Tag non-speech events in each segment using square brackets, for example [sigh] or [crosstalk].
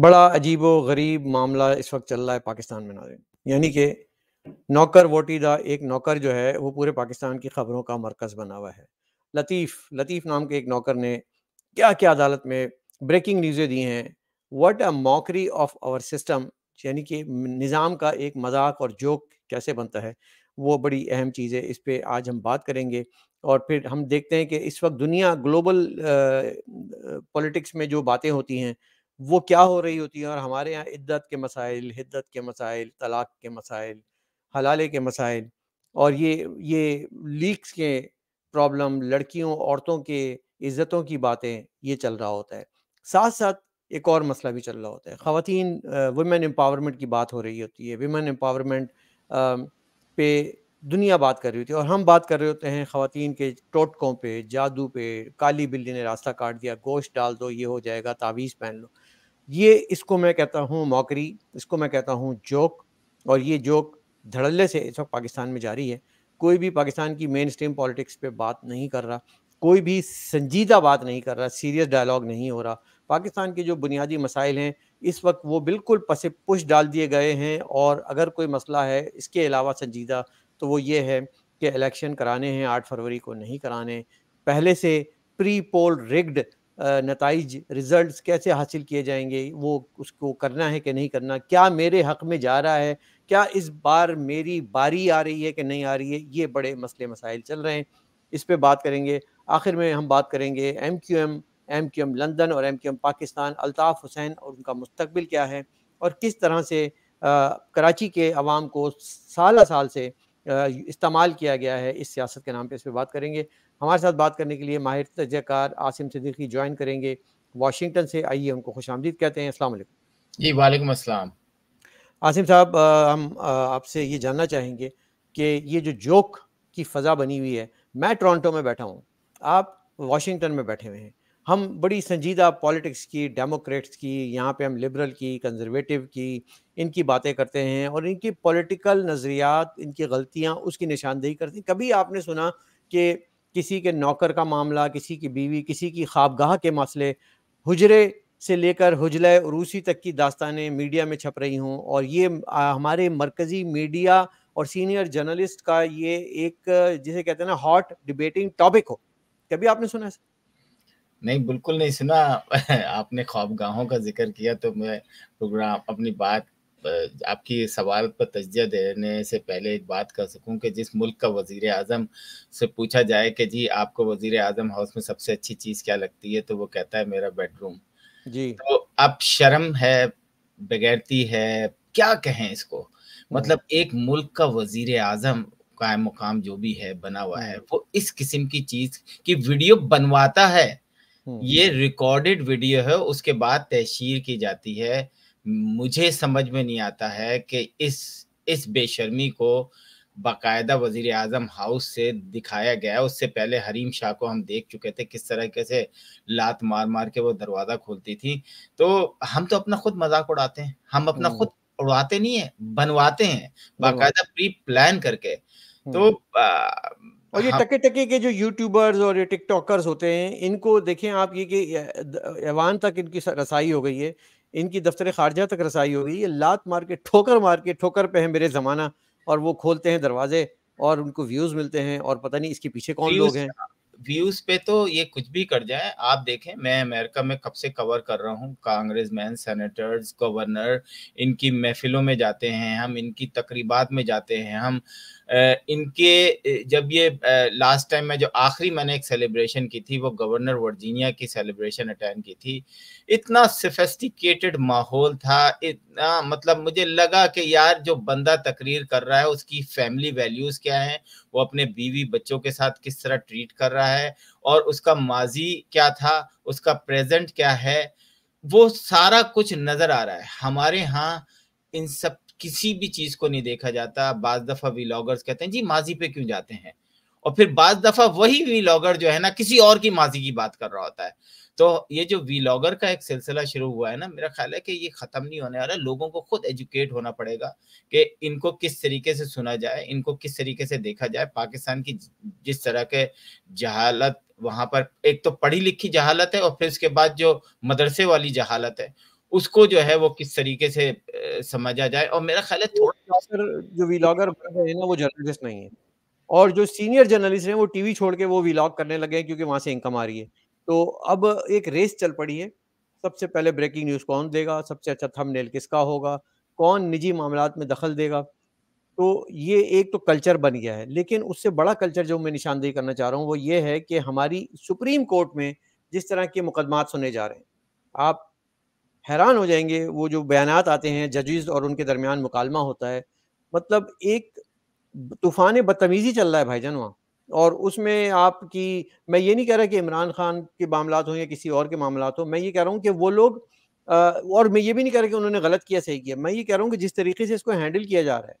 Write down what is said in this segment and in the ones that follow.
बड़ा अजीब व गरीब मामला इस वक्त चल रहा है पाकिस्तान में नाजिन यानी कि नौकर वोटीदा एक नौकर जो है वो पूरे पाकिस्तान की खबरों का मरकज़ बना हुआ है लतीफ़ लतीफ़ नाम के एक नौकर ने क्या क्या अदालत में ब्रेकिंग न्यूज़ें दी हैं what a mockery of our system यानी कि निज़ाम का एक मजाक और जोक कैसे बनता है वो बड़ी अहम चीज़ है इस पर आज हम बात करेंगे और फिर हम देखते हैं कि इस वक्त दुनिया ग्लोबल पॉलिटिक्स में जो बातें होती हैं वो क्या हो रही होती हैं और हमारे यहाँ इद्दत के मसाइल हिद्दत के मसाइल तलाक के मसाइल हलाले के मसाइल और ये ये लीक्स के प्रॉब्लम लड़कियों औरतों के इज़्ज़तों की बातें ये चल रहा होता है साथ साथ एक और मसला भी चल रहा होता है ख़वान वुमेन एम्पावरमेंट की बात हो रही होती है वुमेन एम्पावरमेंट पे दुनिया बात कर रही होती है और हम बात कर रहे होते हैं ख़वान के टोटकों पे जादू पे काली बिल्ली ने रास्ता काट दिया गोश्त डाल दो ये हो जाएगा तावीज़ पहन लो ये इसको मैं कहता हूँ मौकरी इसको मैं कहता हूँ जोक और ये जोक धड़ल्ले से इस वक्त पाकिस्तान में जारी है कोई भी पाकिस्तान की मेन स्ट्रीम पॉलिटिक्स पे बात नहीं कर रहा कोई भी संजीदा बात नहीं कर रहा सीरियस डायलॉग नहीं हो रहा पाकिस्तान के जो बुनियादी मसाइल हैं इस वक्त वो बिल्कुल पसे पुश डाल दिए गए हैं और अगर कोई मसला है इसके अलावा संजीदा तो वो ये है कि इलेक्शन कराने हैं आठ फरवरी को नहीं कराने पहले से प्री पोल रिग्ड नतज रिज़ल्ट कैसे हासिल किए जाएंगे वो उसको करना है कि नहीं करना क्या मेरे हक़ में जा रहा है क्या इस बार मेरी बारी आ रही है कि नहीं आ रही है ये बड़े मसले मसाइल चल रहे हैं इस पर बात करेंगे आखिर में हम बात करेंगे M Q M M Q M London और M Q M Pakistan Altaf Hussain और उनका मुस्तबिल क्या है और किस तरह से आ, कराची के आवाम को साल साल से इस्तेमाल किया गया है इस सियासत के नाम पर इस पर बात करेंगे हमारे साथ बात करने के लिए माहिर तजयकार आसिम सदीकी ज्वाइन करेंगे वाशिंगटन से आइए उनको खुश आमदीद कहते हैं असल जी वालेकुम अस्सलाम आसिम साहब हम आपसे ये जानना चाहेंगे कि ये जो जोक की फ़ज़ा बनी हुई है मैं टोरंटो में बैठा हूँ आप वाशिंगटन में बैठे हुए हैं हम बड़ी संजीदा पॉलिटिक्स की डेमोक्रेट्स की यहाँ पे हम लिबरल की कंजर्वेटिव की इनकी बातें करते हैं और इनकी पॉलिटिकल नज़रियात इनकी गलतियाँ उसकी निशानदेही करती हैं कभी आपने सुना कि किसी के नौकर का मामला किसी की बीवी किसी की ख्वाबगाह के मसले हुजरे से लेकर हजल रूसी तक की दास्तानें मीडिया में छप रही हों और ये हमारे मरकज़ी मीडिया और सीनियर जर्नलिस्ट का ये एक जिसे कहते हैं ना हॉट डिबेटिंग टॉपिक हो कभी आपने सुना है नहीं बिल्कुल नहीं सुना [laughs] आपने ख्वाबगाहों का जिक्र किया तो मैं प्रोग्राम अपनी बात आपकी सवाल पर तजिया देने से पहले एक बात कर सकूं कि जिस मुल्क का वजीर आज़म से पूछा जाए कि जी आपको वजीर आज़म हाउस में सबसे अच्छी चीज़ क्या लगती है तो वो कहता है मेरा बेडरूम जी तो अब शर्म है बगैरती है क्या कहें इसको मतलब हम्म। एक मुल्क का वजीर आज़म का मुकाम जो भी है बना हुआ है हम्म। वो इस किस्म की चीज़ की वीडियो बनवाता है हम्म। ये रिकॉर्डेड वीडियो है उसके बाद तहशीर की जाती है मुझे समझ में नहीं आता है कि इस इस बेशर्मी को बाकायदा वजीर आजम हाउस से दिखाया गया उससे पहले हरीम शाह को हम देख चुके थे किस तरह कैसे लात मार मार के वो दरवाज़ा खोलती थी तो हम तो अपना खुद मजाक उड़ाते हैं हम अपना हम्म। खुद उड़ाते नहीं है बनवाते हैं बाकायदा प्री प्लान करके तो आ, हम्म। और ये हाँ। टके टके के जो यूट्यूबर्स और ये टिकटॉकर्स होते हैं इनको देखें आप ये कि ऐवान तक इनकी रसाई हो गई है इनकी दफ्तर खारजा तक रसाई हो गई है लात मार के ठोकर मार के ठोकर पे है मेरे ज़माना और वो खोलते हैं दरवाजे और उनको व्यूज़ मिलते हैं और पता नहीं इसके पीछे कौन लोग हैं व्यूज हाँ, पे तो ये कुछ भी कर जाए आप देखें मैं अमेरिका में कब से कवर कर रहा हूँ कांग्रेस मैन सेनेटर्स गवर्नर इनकी महफिलों में जाते हैं हम इनकी तकरीबात में जाते हैं हम इनके जब ये लास्ट टाइम में जो आखिरी मैंने एक सेलिब्रेशन की थी वो गवर्नर वर्जीनिया की सेलिब्रेशन अटेंड की थी इतना सिफेस्टिकेटेड माहौल था इतना मतलब मुझे लगा कि यार जो बंदा तकरीर कर रहा है उसकी फैमिली वैल्यूज़ क्या हैं वो अपने बीवी बच्चों के साथ किस तरह ट्रीट कर रहा है और उसका माजी क्या था उसका प्रेजेंट क्या है वो सारा कुछ नज़र आ रहा है हमारे यहाँ इन सब किसी भी चीज को नहीं देखा जाता बाज दफा व्लॉगर्स कहते हैं जी माजी पे क्यों जाते हैं और फिर बाज दफा वही वीलॉगर जो है ना किसी और की माजी की बात कर रहा होता है तो ये जो व्लॉगर का एक सिलसिला शुरू हुआ है ना मेरा ख्याल है कि ये खत्म नहीं होने वाला लोगों को खुद एजुकेट होना पड़ेगा कि इनको किस तरीके से सुना जाए इनको किस तरीके से देखा जाए पाकिस्तान की जिस तरह के जहालत वहां पर एक तो पढ़ी लिखी जहालत है और फिर उसके बाद जो मदरसे वाली जहालत है उसको जो है वो किस तरीके से समझा जाए और मेरा ख्याल है थोड़ा जो व्लॉगर है ना वो जर्नलिस्ट नहीं है और जो सीनियर जर्नलिस्ट हैं वो टीवी छोड़ के वो व्लॉग करने लगे हैं क्योंकि वहां से इनकम आ रही है तो अब एक रेस चल पड़ी है सबसे पहले ब्रेकिंग न्यूज़ कौन देगा सबसे अच्छा थंबनेल किसका होगा कौन निजी मामला में दखल देगा तो ये एक तो कल्चर बन गया है लेकिन उससे बड़ा कल्चर जो मैं निशानदेही करना चाह रहा हूँ वो ये है कि हमारी सुप्रीम कोर्ट में जिस तरह के मुकदमात सुने जा रहे हैं आप हैरान हो जाएंगे वो जो बयान आते हैं जजेज और उनके दरमियान मुकालमा होता है मतलब एक तूफान बदतमीज़ी चल रहा है भाईजान वहाँ और उसमें आपकी मैं ये नहीं कह रहा कि इमरान खान के मामला हों या किसी और के मामला हों मैं ये कह रहा हूँ कि वो लोग और मैं ये भी नहीं कह रहा कि उन्होंने गलत किया सही किया मैं ये कह रहा हूँ कि जिस तरीके से इसको हैंडल किया जा रहा है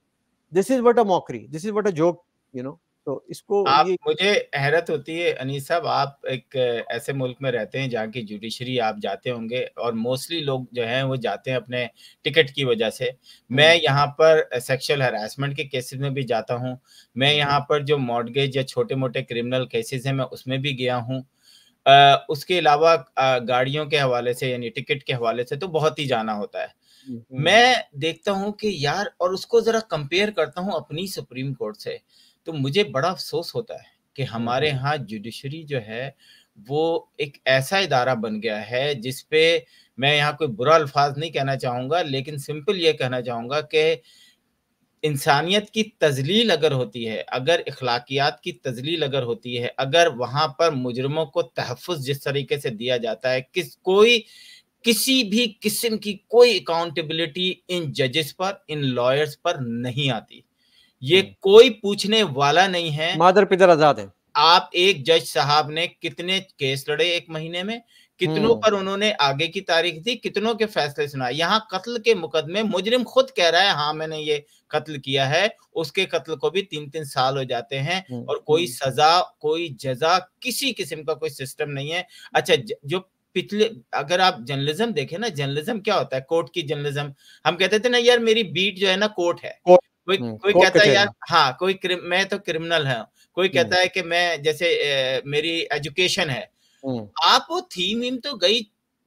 this is what a mockery this is what a joke you know तो इसको आप ये... मुझे हैरत होती है अनिस साहब आप एक ऐसे मुल्क में रहते हैं जहाँ की जुडिशरी आप जाते होंगे और मोस्टली लोग जो हैं वो जाते हैं अपने टिकट की वजह से मैं हम्म। यहाँ पर सेक्सुअल हरासमेंट के केसेस में भी जाता हूँ मैं हम्म। यहाँ पर जो मॉडगेज या छोटे मोटे क्रिमिनल केसेस हैं मैं उसमें भी गया हूँ उसके अलावा गाड़ियों के हवाले से यानी टिकट के हवाले से तो बहुत ही जाना होता है हम्म, मैं देखता हूँ कि यार और उसको जरा कंपेयर करता हूँ अपनी सुप्रीम कोर्ट से तो मुझे बड़ा अफसोस होता है कि हमारे हम्म। यहाँ जुडिशरी जो है वो एक ऐसा इदारा बन गया है जिसपे मैं यहाँ कोई बुरा अल्फाज नहीं कहना चाहूँगा लेकिन सिंपल ये कहना चाहूँगा कि इंसानियत की तजलील अगर होती है अगर अखलाकियात की तजलील अगर होती है अगर वहाँ पर मुजरमों को तहफ़ जिस तरीके से दिया जाता है किस कोई किसी भी किस्म की कोई अकाउंटेबिलिटी इन जजेस पर इन लॉयर्स पर नहीं आती ये हम्म। कोई पूछने वाला नहीं है मादर पिदर आजाद है आप एक जज साहब ने कितने केस लड़े एक महीने में कितनों हम्म। पर उन्होंने आगे की तारीख दी कितनों के फैसले सुनाए यहाँ कत्ल के मुकदमे मुजरिम खुद कह रहा है हाँ मैंने ये कत्ल किया है उसके कत्ल को भी तीन तीन साल हो जाते हैं हम्म, और कोई सजा कोई जजा किसी किस्म का कोई सिस्टम नहीं है अच्छा जो पिछले अगर आप जर्नलिज्म देखें ना जर्नलिज्म क्या होता है कोर्ट की जर्नलिज्म हम कहते थे ना यार मेरी बीट जो है ना कोर्ट है कोर्ट कोई हम्म, कोई कहता है यार हाँ कोई मैं तो क्रिमिनल है कोई हम्म। कहता है कि मैं जैसे ए, मेरी एजुकेशन है हम्म। आप वो थीम इन तो गई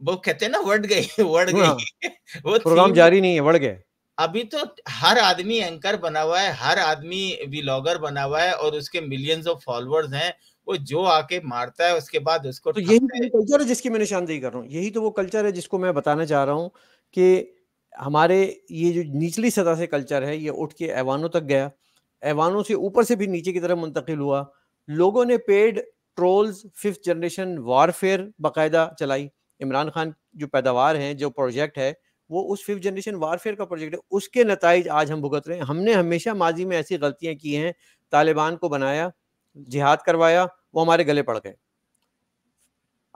वो कहते हैं ना वर्ड गई [laughs] वर्ड गई हाँ। वो प्रोग्राम तो जारी नहीं है वर्ड गए अभी तो हर आदमी एंकर बना हुआ है हर आदमी व्लॉगर बना हुआ है और उसके मिलियंस ऑफ फॉलोअर्स हैं वो जो आके मारता है उसके बाद उसको तो यही कल्चर तो है जिसकी मैं निशानदेही कर रहा हूँ यही तो वो कल्चर है जिसको मैं बताना चाह रहा हूँ कि हमारे ये जो निचली सतह से कल्चर है ये उठ के ऐवानों तक गया ऐवानों से ऊपर से भी नीचे की तरफ मुंतकिल हुआ लोगों ने paid trolls fifth generation warfare बाकायदा चलाई इमरान खान जो पैदावार हैं जो प्रोजेक्ट है वो उस फिफ्थ जनरेशन वारफेयर का प्रोजेक्ट है उसके नतज आज हम भुगत रहे हैं हमने हमेशा माजी में ऐसी गलतियाँ की हैं तालिबान को बनाया जिहाद करवाया वो हमारे गले पड़ गए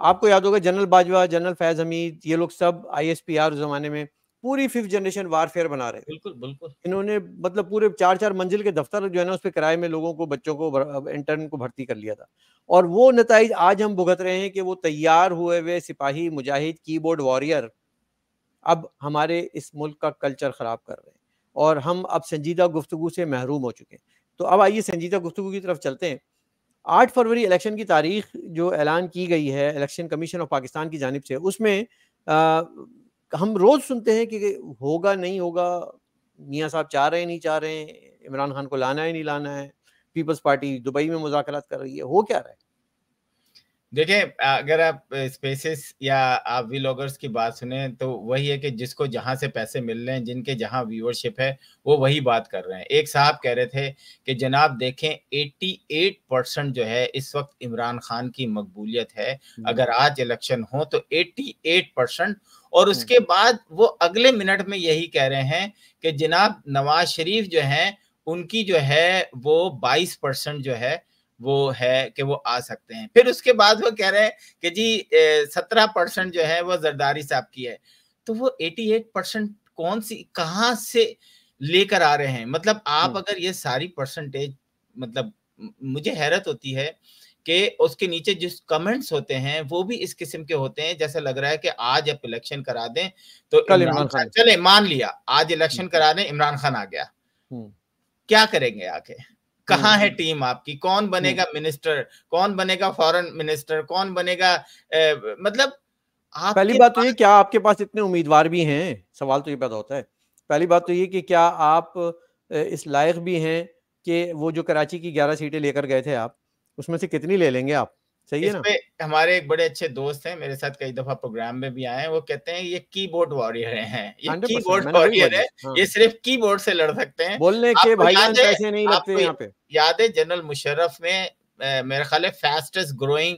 आपको याद होगा जनरल बाजवा जनरल फैज़ हमीद ये लोग सब आई एस पी आर ज़माने में पूरी फिफ्थ जनरेशन वारफेयर बना रहे बिल्कुल बिल्कुल इन्होंने मतलब पूरे चार चार मंजिल के दफ्तर जो है ना उस पर किराए में लोगों को बच्चों को इंटर्न को भर्ती कर लिया था और वो नतज आज हम भुगत रहे हैं कि वो तैयार हुए हुए सिपाही मुजाहिद कीबोर्ड वॉरियर अब हमारे इस मुल्क का कल्चर ख़राब कर रहे हैं और हम अब संजीदा गुफ्तु से महरूम हो चुके हैं तो अब आइए संजीदा गुफ्तु की तरफ चलते हैं आठ फरवरी इलेक्शन की तारीख जो ऐलान की गई है इलेक्शन कमीशन ऑफ पाकिस्तान की जानब से उसमें हम रोज सुनते हैं कि होगा नहीं होगा मियाँ साहब चाह रहे हैं नहीं चाह रहे हैं इमरान खान को लाना है नहीं लाना है पीपल्स पार्टी दुबई में मुजाकर कर रही है हो क्या रहा है देखिए अगर आप स्पेसिस या आप वीलॉगर्स की बात सुने तो वही है कि जिसको जहां से पैसे मिल रहे हैं जिनके जहां व्यूअरशिप है वो वही बात कर रहे हैं एक साहब कह रहे थे कि जनाब देखें 88 परसेंट जो है इस वक्त इमरान खान की मकबूलियत है हम्म। अगर आज इलेक्शन हो तो 88 परसेंट और हम्म। उसके बाद वो अगले मिनट में यही कह रहे हैं कि जनाब नवाज शरीफ जो है उनकी जो है वो बाईस परसेंट जो है वो है कि वो आ सकते हैं फिर उसके बाद वो कह रहे हैं कि जी सत्रह परसेंट जो है वो जरदारी साहब की है तो वो एटी एट परसेंट कौन सी कहाँ से लेकर आ रहे हैं मतलब आप हम्म। अगर ये सारी परसेंटेज मतलब मुझे हैरत होती है कि उसके नीचे जिस कमेंट्स होते हैं वो भी इस किस्म के होते हैं जैसा लग रहा है कि आज आप इलेक्शन करा दें तो इमरान खान चले मान लिया आज इलेक्शन हम्म। करा दें इमरान खान आ गया हम्म। क्या करेंगे आके कहाँ है हम्म। टीम आपकी कौन बनेगा हम्म। मिनिस्टर कौन बनेगा फॉरेन मिनिस्टर कौन बनेगा ए, मतलब पहली बात तो ये क्या आपके पास इतने उम्मीदवार भी हैं सवाल तो ये पैदा होता है पहली बात तो ये कि क्या आप इस लायक भी हैं कि वो जो कराची की ग्यारह सीटें लेकर गए थे आप उसमें से कितनी ले लेंगे आप सही है ना हमारे एक बड़े अच्छे दोस्त हैं मेरे साथ कई दफा प्रोग्राम में भी आए हैं वो कहते हैं ये कीबोर्ड वॉरियर हैं ये कीबोर्ड वॉरियर है हाँ। ये सिर्फ कीबोर्ड से लड़ सकते हैं बोलने के भाई पैसे नहीं लगते यहाँ पे याद है जनरल मुशर्रफ में मेरे ख्याल है फास्टेस्ट ग्रोइंग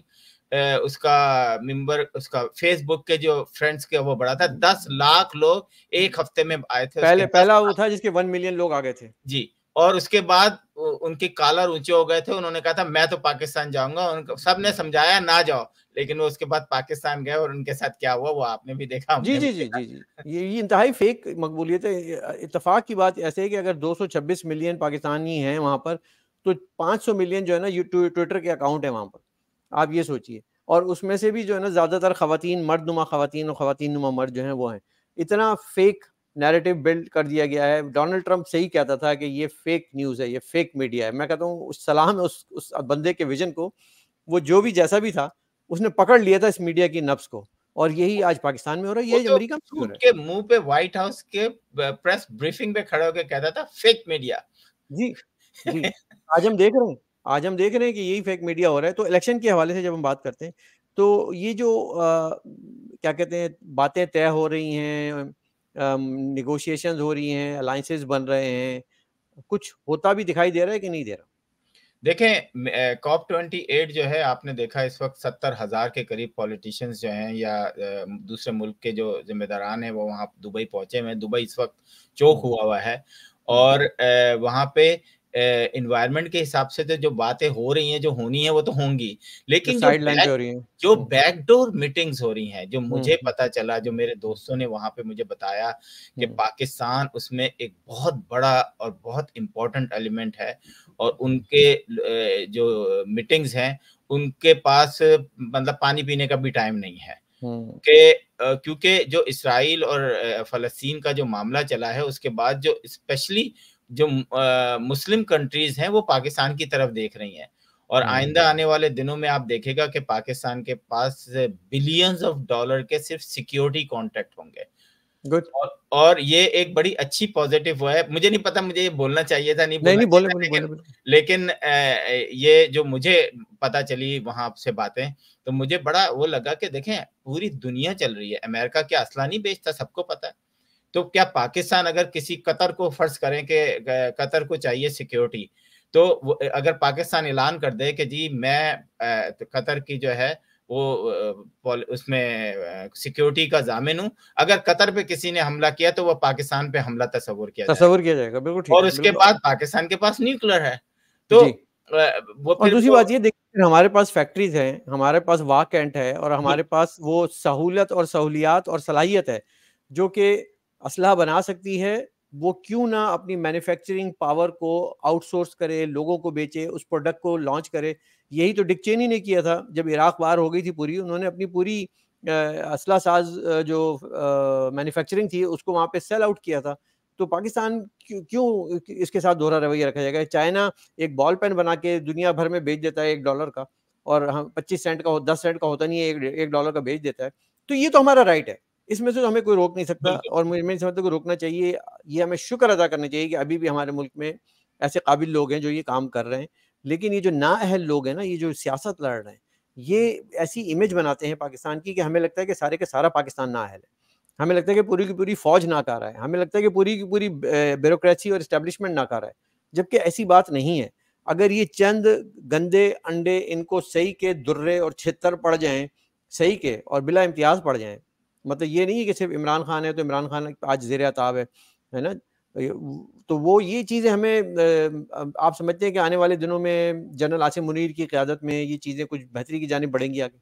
उसका मेंबर उसका फेसबुक के जो फ्रेंड्स के वो बड़ा था दस लाख लोग एक हफ्ते में आए थे पहले पहला वो था जिसके वन मिलियन लोग आ गए थे जी और उसके बाद उनके कालर ऊंचे हो गए थे उन्होंने कहा था मैं तो पाकिस्तान जाऊंगा उनको सबने समझाया ना जाओ लेकिन वो उसके बाद पाकिस्तान गए और उनके साथ क्या हुआ वो आपने भी देखा जी जी जी जी जी ये ये इंतहाई फेक मकबूलियत है इतफाक की बात ऐसे है कि अगर 226 मिलियन पाकिस्तानी हैं वहाँ पर तो 500 मिलियन जो है ना ये ट्विटर के अकाउंट है वहाँ पर आप ये सोचिए और उसमें से भी जो है ना ज़्यादातर खातन मर्द नुमा खातन और खातन नुमा मर्द जो है वो हैं इतना फेक नैरेटिव बिल्ड कर दिया गया है डोनाल्ड ट्रंप से ही कहता था कि ये फेक न्यूज़ है ये फेक मीडिया है मैं कहता हूँ उस सलाह में उस उस बंदे के विजन को वो जो भी जैसा भी था उसने पकड़ लिया था इस मीडिया की नब्स को और यही आज पाकिस्तान में हो रहा है यही तो अमेरिका में मुंह पे व्हाइट हाउस के प्रेस ब्रीफिंग पे खड़े होकर कहता था फेक मीडिया जी जी आज हम देख रहे हैं आज हम देख रहे हैं कि यही फेक मीडिया हो रहा है तो इलेक्शन के हवाले से जब हम बात करते हैं तो ये जो आ, क्या कहते हैं बातें तय हो रही हैं निगोशिएशन हो रही हैं अलाइंसेज बन रहे हैं कुछ होता भी दिखाई दे रहा है कि नहीं दे रहा देखें कॉप ट्वेंटी एट जो है आपने देखा इस वक्त सत्तर हज़ार के करीब पॉलिटिशियंस जो हैं या दूसरे मुल्क के जो जिम्मेदारान हैं वो वहाँ दुबई पहुँचे हुए हैं दुबई इस वक्त चौक हुआ हुआ है और वहाँ पे एनवायरनमेंट के हिसाब से तो जो बातें हो रही हैं जो होनी है वो तो होंगी लेकिन तो जो बैक, हो रही हैं जो बैकडोर हम्म। मीटिंग्स हो रही हैं जो मुझे हम्म। पता चला जो मेरे दोस्तों ने वहां पे मुझे बताया कि हम्म। पाकिस्तान उसमें एक बहुत बड़ा और बहुत इम्पोर्टेंट एलिमेंट है और उनके जो मीटिंग्स हैं उनके पास मतलब पानी पीने का भी टाइम नहीं है के क्योंकि जो इसराइल और फलस्तीन का जो मामला चला है उसके बाद जो स्पेशली जो आ, मुस्लिम कंट्रीज हैं वो पाकिस्तान की तरफ देख रही हैं और हम्म। आइंदा आने वाले दिनों में आप देखेगा कि पाकिस्तान के पास बिलियंस ऑफ डॉलर के सिर्फ सिक्योरिटी कॉन्ट्रैक्ट होंगे गुड और, और ये एक बड़ी अच्छी पॉजिटिव हुआ है मुझे नहीं पता मुझे ये बोलना चाहिए था नहीं, नहीं, नहीं बोले, बोले, लेकिन, बोले, लेकिन ये जो मुझे पता चली वहां से बातें तो मुझे बड़ा वो लगा कि देखें पूरी दुनिया चल रही है अमेरिका क्या असला नहीं बेचता सबको पता है तो क्या पाकिस्तान अगर किसी कतर को फर्ज करें कि कतर को चाहिए सिक्योरिटी तो अगर पाकिस्तान ऐलान कर दे कि जी मैं तो कतर की जो है वो उसमें सिक्योरिटी का जामिन हूँ अगर कतर पे किसी ने हमला किया तो वो पाकिस्तान पे हमला तस्वुर किया तस्वुर किया जाएगा बिल्कुल ठीक और उसके बाद पाकिस्तान के पास न्यूक्लियर है तो वो और दूसरी बात ये देखिए हमारे पास फैक्ट्रीज हैं हमारे पास वाह कैंट है और हमारे पास वो सहूलत और सहूलियात और सलाहियत है जो कि असलाह बना सकती है वो क्यों ना अपनी मैन्युफैक्चरिंग पावर को आउटसोर्स करे लोगों को बेचे उस प्रोडक्ट को लॉन्च करे यही तो डिक चेनी ने किया था जब इराक वार हो गई थी पूरी उन्होंने अपनी पूरी असला साज जो मैन्युफैक्चरिंग थी उसको वहाँ पे सेल आउट किया था तो पाकिस्तान क्यों इसके साथ दोहरा रवैया रखा जाएगा चाइना एक बॉल पेन बना के दुनिया भर में बेच देता है एक डॉलर का और हम पच्चीस सेंट का हो दस सेंट का होता नहीं है एक, एक डॉलर का बेच देता है तो ये तो हमारा राइट है इसमें से तो हमें कोई रोक नहीं सकता और मुझे मैं समझता तो हूँ रोकना चाहिए ये हमें शुक्र अदा करना चाहिए कि अभी भी हमारे मुल्क में ऐसे काबिल लोग हैं जो ये काम कर रहे हैं लेकिन ये जो ना अहल लोग हैं ना ये जो सियासत लड़ रहे हैं ये ऐसी इमेज बनाते हैं पाकिस्तान की कि हमें लगता है कि सारे का सारा पाकिस्तान ना अहल है हमें लगता है कि पूरी की पूरी फौज नाकारा है हमें लगता है कि पूरी की पूरी ब्यूरोसी और इस्टेब्लिशमेंट नाकारा है जबकि ऐसी बात नहीं है अगर ये चंद गंदे अंडे इनको सही के दुर्रे और छितर पड़ जाएं सही के और बिला इम्तियाज पड़ जाएं मतलब ये नहीं है कि सिर्फ इमरान खान है तो इमरान खान आज जेर आताब है है ना तो वो ये चीज़ें हमें आप समझते हैं कि आने वाले दिनों में जनरल आसिम मुनीर की क्यादत में ये चीज़ें कुछ बेहतरी की जानी बढ़ेंगी आगे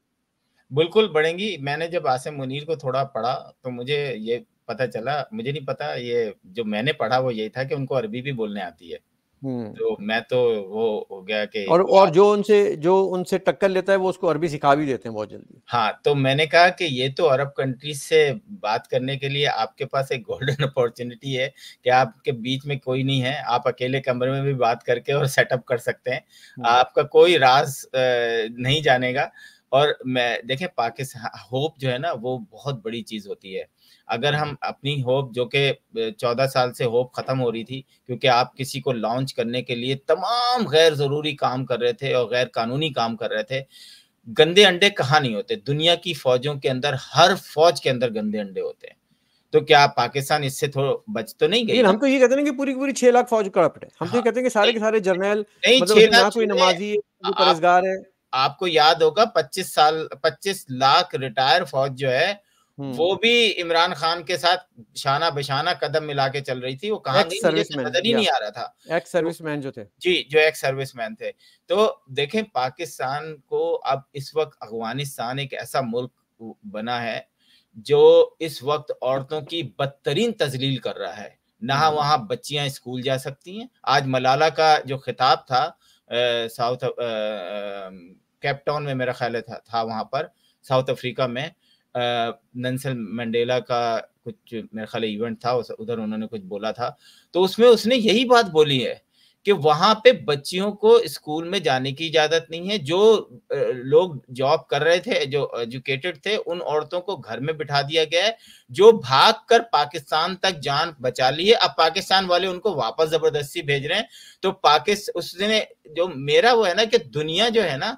बिल्कुल बढ़ेंगी मैंने जब आसिम मुनीर को थोड़ा पढ़ा तो मुझे ये पता चला मुझे नहीं पता ये जो मैंने पढ़ा वो यही था कि उनको अरबी भी बोलने आती है हम्म। तो मैं तो वो हो गया कि और और जो उनसे जो उनसे टक्कर लेता है वो उसको अरबी सिखा भी देते हैं बहुत जल्दी हाँ तो मैंने कहा कि ये तो अरब कंट्रीज से बात करने के लिए आपके पास एक गोल्डन अपॉर्चुनिटी है कि आपके बीच में कोई नहीं है आप अकेले कमरे में भी बात करके और सेटअप कर सकते हैं हम्म। आपका कोई राज नहीं जानेगा और मैं देखें पाकिस्तान होप जो है ना वो बहुत बड़ी चीज होती है अगर हम अपनी होप जो कि चौदह साल से होप ख़त्म हो रही थी क्योंकि आप किसी को लॉन्च करने के लिए तमाम गैर ज़रूरी काम कर रहे थे और गैर कानूनी काम कर रहे थे गंदे अंडे कहाँ नहीं होते दुनिया की फौजों के अंदर हर फौज के अंदर गंदे अंडे होते हैं तो क्या पाकिस्तान इससे थोड़ा बच तो नहीं गई हम तो ये कहते हैं कि पूरी पूरी छह लाख फौज करप्ट है हम हाँ, तो ये कहते हैं कि सारे के सारे जर्नल नहीं मतलब कोई नमाजी है आपको याद होगा 25 साल 25 लाख रिटायर फौज जो है हम्म। वो भी इमरान खान के साथ शाना बेशाना कदम मिला के चल रही थी वो कहाँ नजर ही नहीं आ रहा था एक सर्विस मैन जो थे जी जो एक सर्विस मैन थे तो देखें पाकिस्तान को अब इस वक्त अफगानिस्तान एक ऐसा मुल्क बना है जो इस वक्त औरतों की बदतरीन तजलील कर रहा है ना हम्म। वहाँ बच्चियां स्कूल जा सकती हैं आज मलाला का जो खिताब था साउथ कैपटाउन में मेरा ख्याल था, था वहाँ पर साउथ अफ्रीका में नंसल मंडेला का कुछ मेरे ख्याल इवेंट था उधर उन्होंने कुछ बोला था तो उसमें उसने यही बात बोली है कि वहां पे बच्चियों को स्कूल में जाने की इजाजत नहीं है जो लोग जॉब कर रहे थे जो एजुकेटेड थे उन औरतों को घर में बिठा दिया गया है जो भाग कर पाकिस्तान तक जान बचा ली है अब पाकिस्तान वाले उनको वापस जबरदस्ती भेज रहे हैं तो पाकिस्तान उसने जो मेरा वो है ना कि दुनिया जो है ना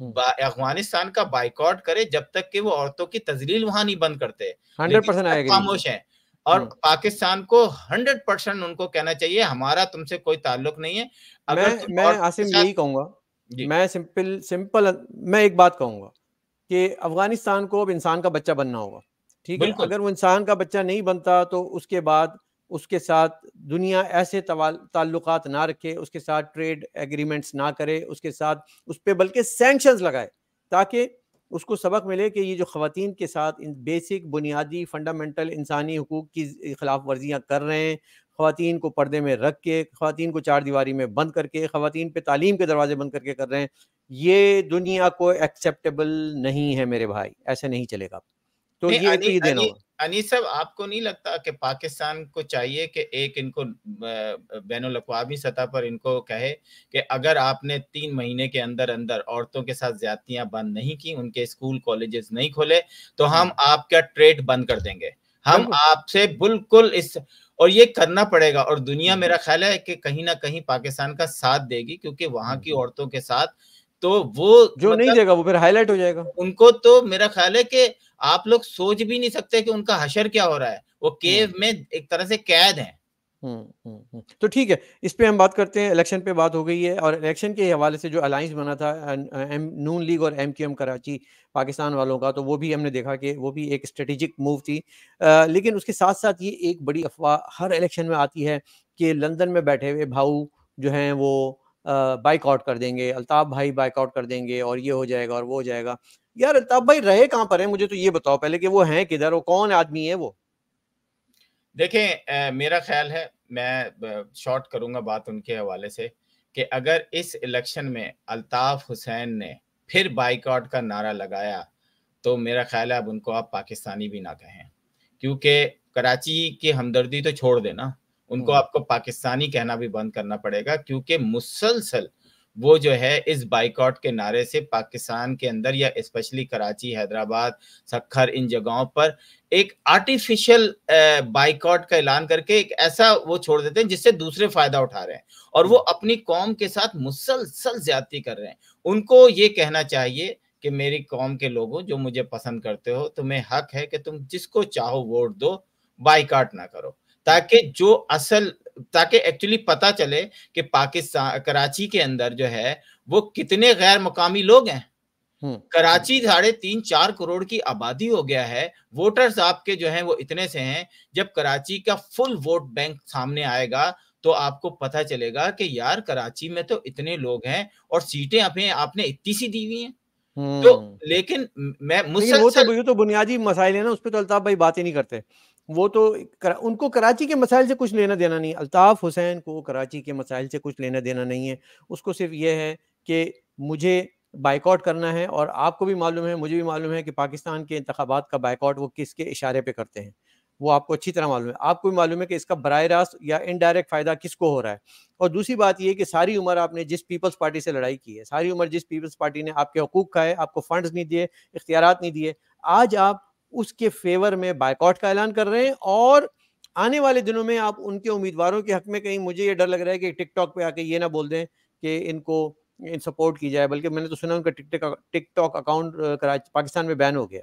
हम्म। अफगानिस्तान का बाइकआउट करे जब तक कि वो औरतों की तजलील वहां नहीं बंद करते हंड्रेड परसेंट खामोश है और हम्म। पाकिस्तान को हंड्रेड परसेंट उनको कहना चाहिए हमारा तुमसे कोई ताल्लुक नहीं है अगर मैं, मैं आसिम यही कहूंगा मैं सिंपल सिंपल मैं एक बात कहूंगा कि अफगानिस्तान को अब इंसान का बच्चा बनना होगा ठीक है अगर वो इंसान का बच्चा नहीं बनता तो उसके बाद उसके साथ दुनिया ऐसे ताल्लुक ना रखे उसके साथ ट्रेड एग्रीमेंट्स ना करे उसके साथ उस पर बल्कि सेंक्शंस लगाए ताकि उसको सबक मिले कि ये जो ख़वान के साथ इन बेसिक बुनियादी फंडामेंटल इंसानी हकूक़ की खिलाफ वर्जियाँ कर रहे हैं खातन को पर्दे में रख के खातन को चार दीवारी में बंद करके खातन पे तालीम के दरवाजे बंद करके कर रहे हैं ये दुनिया को एक्सेप्टेबल नहीं है मेरे भाई ऐसे नहीं चलेगा तो ये, तो ये देना होगा अनीस साहब आपको नहीं लगता कि पाकिस्तान को चाहिए कि एक इनको बैन अवी सतह पर इनको कहे कि अगर आपने तीन महीने के अंदर अंदर औरतों के साथ ज्यादतियां बंद नहीं की उनके स्कूल कॉलेजेस नहीं खोले तो हम आपका ट्रेड बंद कर देंगे हम आपसे बिल्कुल इस और ये करना पड़ेगा और दुनिया मेरा ख्याल है कि कहीं ना कहीं पाकिस्तान का साथ देगी क्योंकि वहां हाँ की औरतों के साथ तो वो जो मतलब, नहीं देगा वो फिर हाईलाइट हो जाएगा उनको तो मेरा ख्याल है कि आप लोग सोच भी नहीं सकते कि उनका हशर क्या हो रहा है वो केव हम्म। में एक तरह से कैद है हम्म, हम्म, तो ठीक है इस पे हम बात करते हैं इलेक्शन पे बात हो गई है और इलेक्शन के हवाले से जो अलायंस बना था एम नून लीग और M Q M Karachi Pakistan वालों का तो वो भी हमने देखा कि वो भी एक स्ट्रेटेजिक मूव थी आ, लेकिन उसके साथ साथ ये एक बड़ी अफवाह हर इलेक्शन में आती है कि लंदन में बैठे हुए भाऊ जो हैं वो बाइकआउट कर देंगे अल्ताफ भाई बाइकआउट कर देंगे और ये हो जाएगा और वो हो जाएगा यार अल्ताफ भाई रहे कहाँ पर हैं मुझे तो ये बताओ पहले कि वो हैं किधर वो कौन आदमी है वो देखें मेरा ख्याल है मैं शॉर्ट करूंगा बात उनके हवाले से कि अगर इस इलेक्शन में अल्ताफ हुसैन ने फिर बाइकआउट का नारा लगाया तो मेरा ख्याल है अब उनको आप पाकिस्तानी भी ना कहें क्योंकि कराची की हमदर्दी तो छोड़ देना उनको हम्म। आपको पाकिस्तानी कहना भी बंद करना पड़ेगा क्योंकि मुसलसल वो जो है इस बाइकआउट के नारे से पाकिस्तान के अंदर या स्पेशली कराची हैदराबाद सखर इन जगहों पर एक आर्टिफिशियल बाइकआउट का ऐलान करके एक ऐसा वो छोड़ देते हैं जिससे दूसरे फायदा उठा रहे हैं और वो हम्म। अपनी कौम के साथ मुसलसल ज्यादती कर रहे हैं उनको ये कहना चाहिए कि मेरी कौम के लोगों जो मुझे पसंद करते हो तुम्हें हक है कि तुम जिसको चाहो वोट दो बाइकॉट ना करो ताकि जो असल ताकि एक्चुअली पता चले कि पाकिस्तान कराची के अंदर जो है वो कितने गैर मुकामी लोग हैं हम्म। कराची साढ़े तीन चार करोड़ की आबादी हो गया है वोटर्स आपके जो हैं वो इतने से हैं जब कराची का फुल वोट बैंक सामने आएगा तो आपको पता चलेगा कि यार कराची में तो इतने लोग हैं और सीटें अपने आपने इतनी सी दी हुई हैं तो हम्म। लेकिन मैं तो मुझसे तो, बुनियादी मसाइल है ना उस पर तो अल्ताफ भाई बात ही नहीं करते वो तो कर, उनको कराची के मसाइल से कुछ लेना देना नहीं अल्ताफ़ हुसैन को कराची के मसाइल से कुछ लेना देना नहीं है उसको सिर्फ ये है कि मुझे बाइकआउट करना है और आपको भी मालूम है मुझे भी मालूम है कि पाकिस्तान के इंतबात का बाइकआउट वो किसके इशारे पे करते हैं वो आपको अच्छी तरह मालूम है आपको भी मालूम है कि इसका बर रास्त या इनडायरेक्ट फ़ायदा किसको हो रहा है और दूसरी बात यह कि सारी उम्र आपने जिस पीपल्स पार्टी से लड़ाई की है सारी उम्र जिस पीपल्स पार्टी ने आपके हकूक खाए आपको फंड्स नहीं दिए इख्तियार नहीं दिए आज आप उसके फेवर में बायकॉट का ऐलान कर रहे हैं और आने वाले दिनों में आप उनके उम्मीदवारों के हक में कहीं मुझे ये डर लग रहा है कि टिकटॉक पे आके ये ना बोल दें कि इनको इन सपोर्ट की जाए बल्कि मैंने तो सुना उनका टिकटॉक टिकटॉक अकाउंट पाकिस्तान में बैन हो गया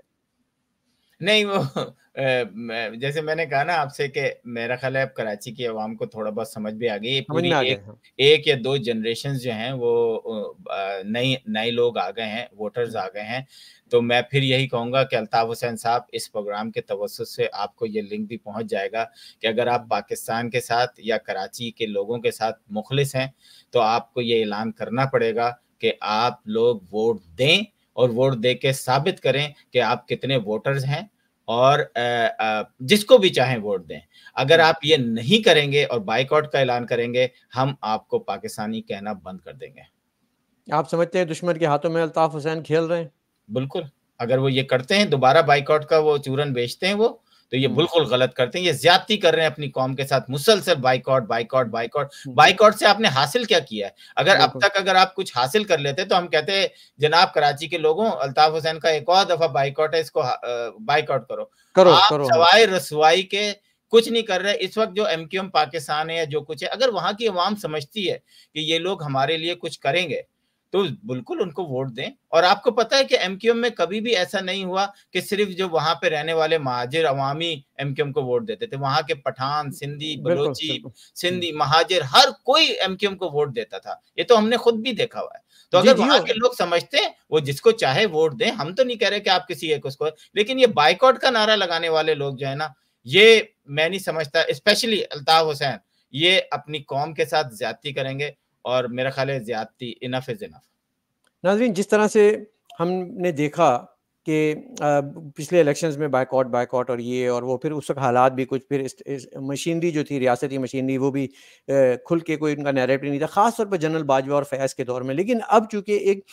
नहीं वो [laughs] जैसे मैंने कहा ना आपसे कि मेरा ख्याल है अब कराची की आवाम को थोड़ा बहुत समझ भी आ गई पूरी एक, एक या दो जनरेशन जो हैं वो नई नए लोग आ गए हैं वोटर्स हम्म। आ गए हैं तो मैं फिर यही कहूंगा कि अल्ताफ़ हुसैन साहब इस प्रोग्राम के तवसत से आपको ये लिंक भी पहुंच जाएगा कि अगर आप पाकिस्तान के साथ या कराची के लोगों के साथ मुखलिस हैं तो आपको ये ऐलान करना पड़ेगा कि आप लोग वोट दें और वोट दे के साबित करें कि आप कितने वोटर्स हैं और जिसको भी चाहें वोट दें अगर आप ये नहीं करेंगे और बाइकआउट का ऐलान करेंगे हम आपको पाकिस्तानी कहना बंद कर देंगे आप समझते हैं दुश्मन के हाथों में अल्ताफ हुसैन खेल रहे हैं बिल्कुल अगर वो ये करते हैं दोबारा बाइकआउट का वो चूरन बेचते हैं वो तो ये हम्म। बिल्कुल गलत करते हैं ये ज्यादती कर रहे हैं अपनी कौम के साथ मुसलसल बाइकआउट बाइकआउट बाइकआउट बाइकआउट से आपने हासिल क्या किया है अगर अब तक अगर आप कुछ हासिल कर लेते तो हम कहते हैं जनाब कराची के लोगों अल्ताफ हुसैन का एक और दफा बाइकआउट है इसको बाइकआउट करो करो सवाए रसवाई के कुछ नहीं कर रहे इस वक्त जो एम क्यू एम पाकिस्तान है या जो कुछ है अगर वहां की आवाम समझती है कि ये लोग हमारे लिए कुछ करेंगे तो बिल्कुल उनको वोट दें और आपको पता है कि एमक्यूएम में कभी भी ऐसा नहीं हुआ कि सिर्फ जो वहां पे रहने वाले महाजिर अवामी एमक्यूएम को वोट देते थे वहां के पठान सिंधी बलोची सिंधी महाजिर हर कोई एमक्यूएम को वोट देता था ये तो हमने खुद भी देखा हुआ है तो अगर वहां के लोग समझते हैं वो जिसको चाहे वोट दें हम तो नहीं कह रहे कि आप किसी एक उसको लेकिन ये बाइकआउट का नारा लगाने वाले लोग जो है ना ये मैं नहीं समझता स्पेशली अल्ताफ हुसैन ये अपनी कौम के साथ ज्यादती करेंगे और मेरा ख्याल है ज्यादती इनफ इज इनफ नाजरीन जिस तरह से हमने देखा कि पिछले इलेक्शंस में बायकॉट बायकॉट और ये और वो फिर उस वक्त हालात भी कुछ फिर इस, इस मशीनरी जो थी रियासती मशीनरी वो भी खुल के कोई उनका नैरेटिव नहीं था खास तौर पर जनरल बाजवा और फैज के दौर में लेकिन अब चूंकि एक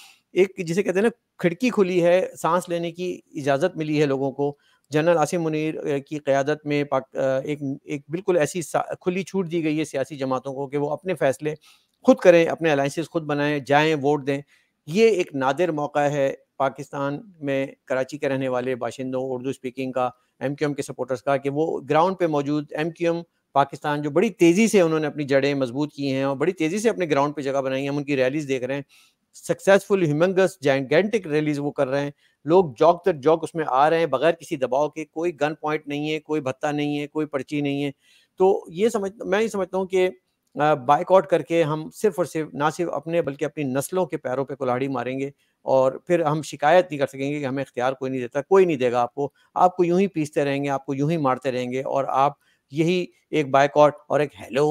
एक जिसे कहते हैं ना खिड़की खुली है सांस लेने की इजाज़त मिली है लोगों को जनरल आसिम मुनीर की क़्यादत में एक एक बिल्कुल ऐसी खुली छूट दी गई है सियासी जमातों को कि वो अपने फैसले खुद करें अपने अलाइंसिस खुद बनाएं जाएं वोट दें ये एक नादिर मौका है पाकिस्तान में कराची के रहने वाले बाशिंदों उर्दू स्पीकिंग का एम क्यू एम के सपोर्टर्स का कि वो ग्राउंड पे मौजूद एम क्यू एम पाकिस्तान जो बड़ी तेज़ी से उन्होंने अपनी जड़ें मजबूत की हैं और बड़ी तेज़ी से अपने ग्राउंड पे जगह बनाई हैं हम उनकी रैलीज देख रहे हैं सक्सेसफुल ह्यूमंगस जैंगेंटिक रैलीज वो कर रहे हैं लोग जॉक तर जॉक उसमें आ रहे हैं बगैर किसी दबाव के कोई गन पॉइंट नहीं है कोई भत्ता नहीं है कोई पर्ची नहीं है तो ये समझ मैं ये समझता हूँ कि बाइकआउट करके हम सिर्फ और सिर्फ ना सिर्फ अपने बल्कि अपनी नस्लों के पैरों पे कुल्हाड़ी मारेंगे और फिर हम शिकायत नहीं कर सकेंगे कि हमें इख्तियार कोई नहीं देता कोई नहीं देगा आपको आपको यूं ही पीसते रहेंगे आपको यूं ही मारते रहेंगे और आप यही एक बाइकआउट और एक हेलो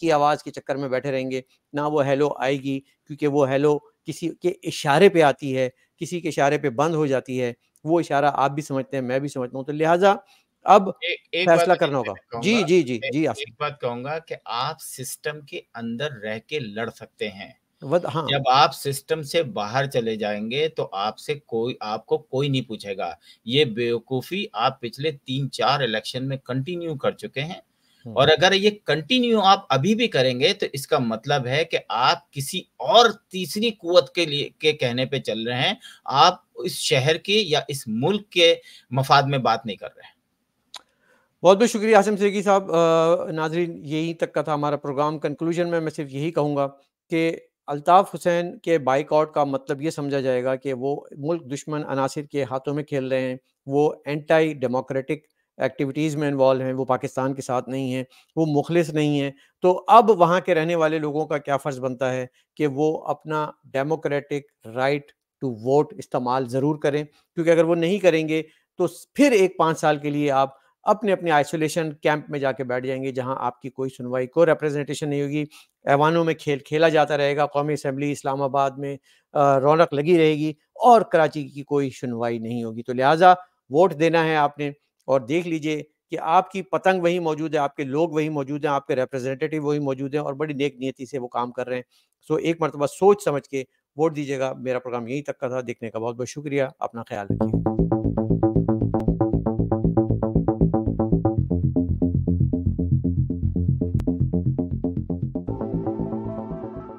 की आवाज़ के चक्कर में बैठे रहेंगे ना वो हेलो आएगी क्योंकि वो हेलो किसी के इशारे पे आती है किसी के इशारे पे बंद हो जाती है वो इशारा आप भी समझते हैं मैं भी समझता हूँ तो लिहाजा अब ए, एक फैसला करना होगा जी जी जी जी आप एक बात कहूंगा कि आप सिस्टम के अंदर रह के लड़ सकते हैं हाँ। जब आप सिस्टम से बाहर चले जाएंगे तो आपसे कोई आपको कोई नहीं पूछेगा ये बेवकूफी आप पिछले तीन चार इलेक्शन में कंटिन्यू कर चुके हैं हम्म। और अगर ये कंटिन्यू आप अभी भी करेंगे तो इसका मतलब है कि आप किसी और तीसरी कुत के लिए के कहने पे चल रहे हैं आप इस शहर के या इस मुल्क के मफाद में बात नहीं कर रहे हैं बहुत बहुत शुक्रिया आसिम सेगी साहब नाजरीन यहीं तक का था हमारा प्रोग्राम कंक्लूजन में मैं सिर्फ यही कहूँगा कि अल्ताफ़ हुसैन के बाइकआउट का मतलब ये समझा जाएगा कि वो मुल्क दुश्मन अनासर के हाथों में खेल रहे हैं वो एंटी डेमोक्रेटिक एक्टिविटीज़ में इन्वॉल्व हैं वो पाकिस्तान के साथ नहीं हैं वो मुखलिस नहीं हैं तो अब वहाँ के रहने वाले लोगों का क्या फ़र्ज़ बनता है कि वो अपना डेमोक्रेटिक राइट टू वोट इस्तेमाल ज़रूर करें क्योंकि अगर वो नहीं करेंगे तो फिर एक पाँच साल के लिए आप अपने अपने आइसोलेशन कैंप में जाके बैठ जाएंगे जहां आपकी कोई सुनवाई को रिप्रेजेंटेशन नहीं होगी ऐवानों में खेल खेला जाता रहेगा कौमी असम्बली इस्लामाबाद में रौनक लगी रहेगी और कराची की कोई सुनवाई नहीं होगी तो लिहाजा वोट देना है आपने और देख लीजिए कि आपकी पतंग वही मौजूद है आपके लोग वही मौजूद हैं आपके रिप्रेजेंटेटिव वही मौजूद हैं और बड़ी नेक नियति से वो काम कर रहे हैं सो एक मरतबा सोच समझ के वोट दीजिएगा मेरा प्रोग्राम यहीं तक का था देखने का बहुत बहुत शुक्रिया अपना ख्याल रखिए